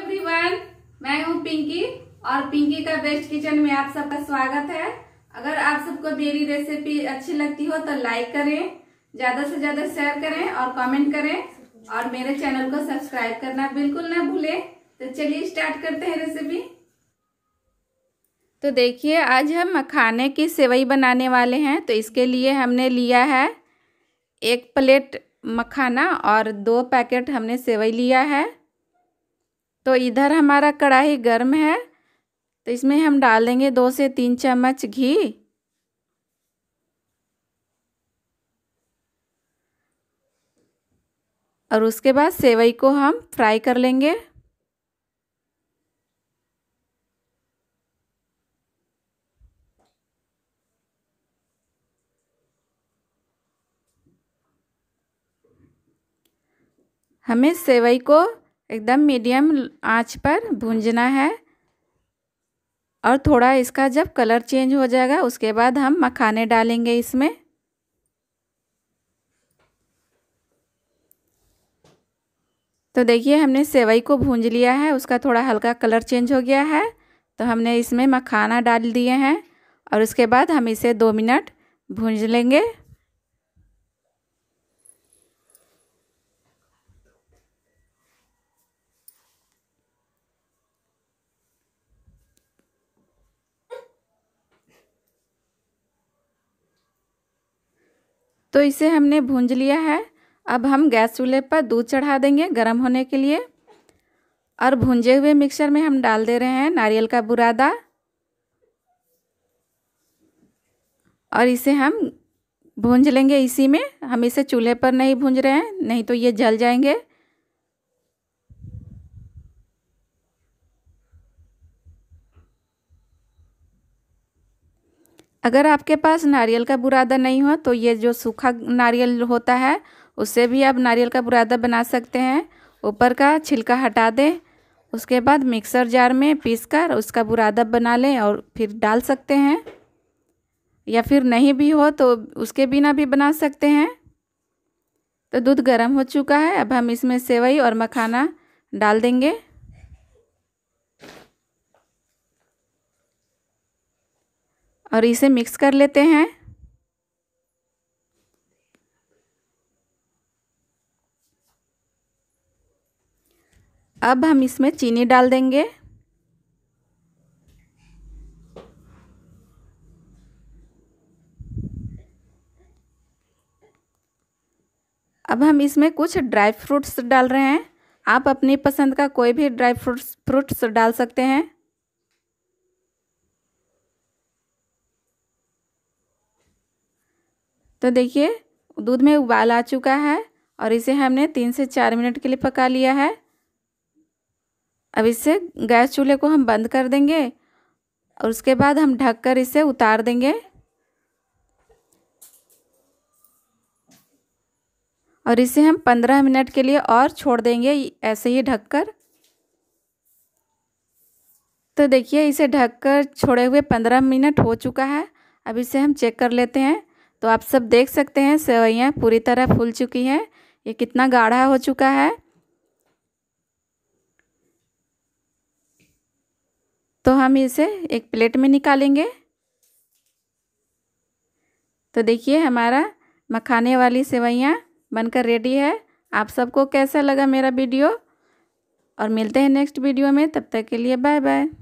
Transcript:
everyone मैं हूँ पिंकी और पिंकी का बेस्ट किचन में आप सबका स्वागत है अगर आप सबको मेरी रेसिपी अच्छी लगती हो तो लाइक करें ज्यादा से ज्यादा शेयर करें और कमेंट करें और मेरे चैनल को सब्सक्राइब करना बिल्कुल ना भूले तो चलिए स्टार्ट करते हैं रेसिपी तो देखिए आज हम मखाने की सेवई बनाने वाले हैं तो इसके लिए हमने लिया है एक प्लेट मखाना और दो पैकेट हमने सेवई लिया है तो इधर हमारा कढ़ाई गर्म है तो इसमें हम डाल देंगे दो से तीन चम्मच घी और उसके बाद सेवई को हम फ्राई कर लेंगे हमें सेवई को एकदम मीडियम आंच पर भूंजना है और थोड़ा इसका जब कलर चेंज हो जाएगा उसके बाद हम मखाने डालेंगे इसमें तो देखिए हमने सेवई को भूंज लिया है उसका थोड़ा हल्का कलर चेंज हो गया है तो हमने इसमें मखाना डाल दिए हैं और उसके बाद हम इसे दो मिनट भूंज लेंगे तो इसे हमने भूंज लिया है अब हम गैस चूल्हे पर दूध चढ़ा देंगे गर्म होने के लिए और भूंजे हुए मिक्सर में हम डाल दे रहे हैं नारियल का बुरादा और इसे हम भूंज लेंगे इसी में हम इसे चूल्हे पर नहीं भूंज रहे हैं नहीं तो ये जल जाएंगे अगर आपके पास नारियल का बुरादा नहीं हो तो ये जो सूखा नारियल होता है उससे भी आप नारियल का बुरादा बना सकते हैं ऊपर का छिलका हटा दें उसके बाद मिक्सर जार में पीस कर उसका बुरादा बना लें और फिर डाल सकते हैं या फिर नहीं भी हो तो उसके बिना भी बना सकते हैं तो दूध गर्म हो चुका है अब हम इसमें सेवई और मखाना डाल देंगे और इसे मिक्स कर लेते हैं अब हम इसमें चीनी डाल देंगे अब हम इसमें कुछ ड्राई फ्रूट्स डाल रहे हैं आप अपनी पसंद का कोई भी ड्राई फ्रूट्स फ्रूट्स डाल सकते हैं तो देखिए दूध में उबाल आ चुका है और इसे हमने तीन से चार मिनट के लिए पका लिया है अब इसे गैस चूल्हे को हम बंद कर देंगे और उसके बाद हम ढककर इसे उतार देंगे और इसे हम पंद्रह मिनट के लिए और छोड़ देंगे ऐसे ही ढककर तो देखिए इसे ढककर छोड़े हुए पंद्रह मिनट हो चुका है अब इसे हम चेक कर लेते हैं तो आप सब देख सकते हैं सेवैयाँ पूरी तरह फूल चुकी हैं ये कितना गाढ़ा हो चुका है तो हम इसे एक प्लेट में निकालेंगे तो देखिए हमारा मखाने वाली सेवैयाँ बनकर रेडी है आप सबको कैसा लगा मेरा वीडियो और मिलते हैं नेक्स्ट वीडियो में तब तक के लिए बाय बाय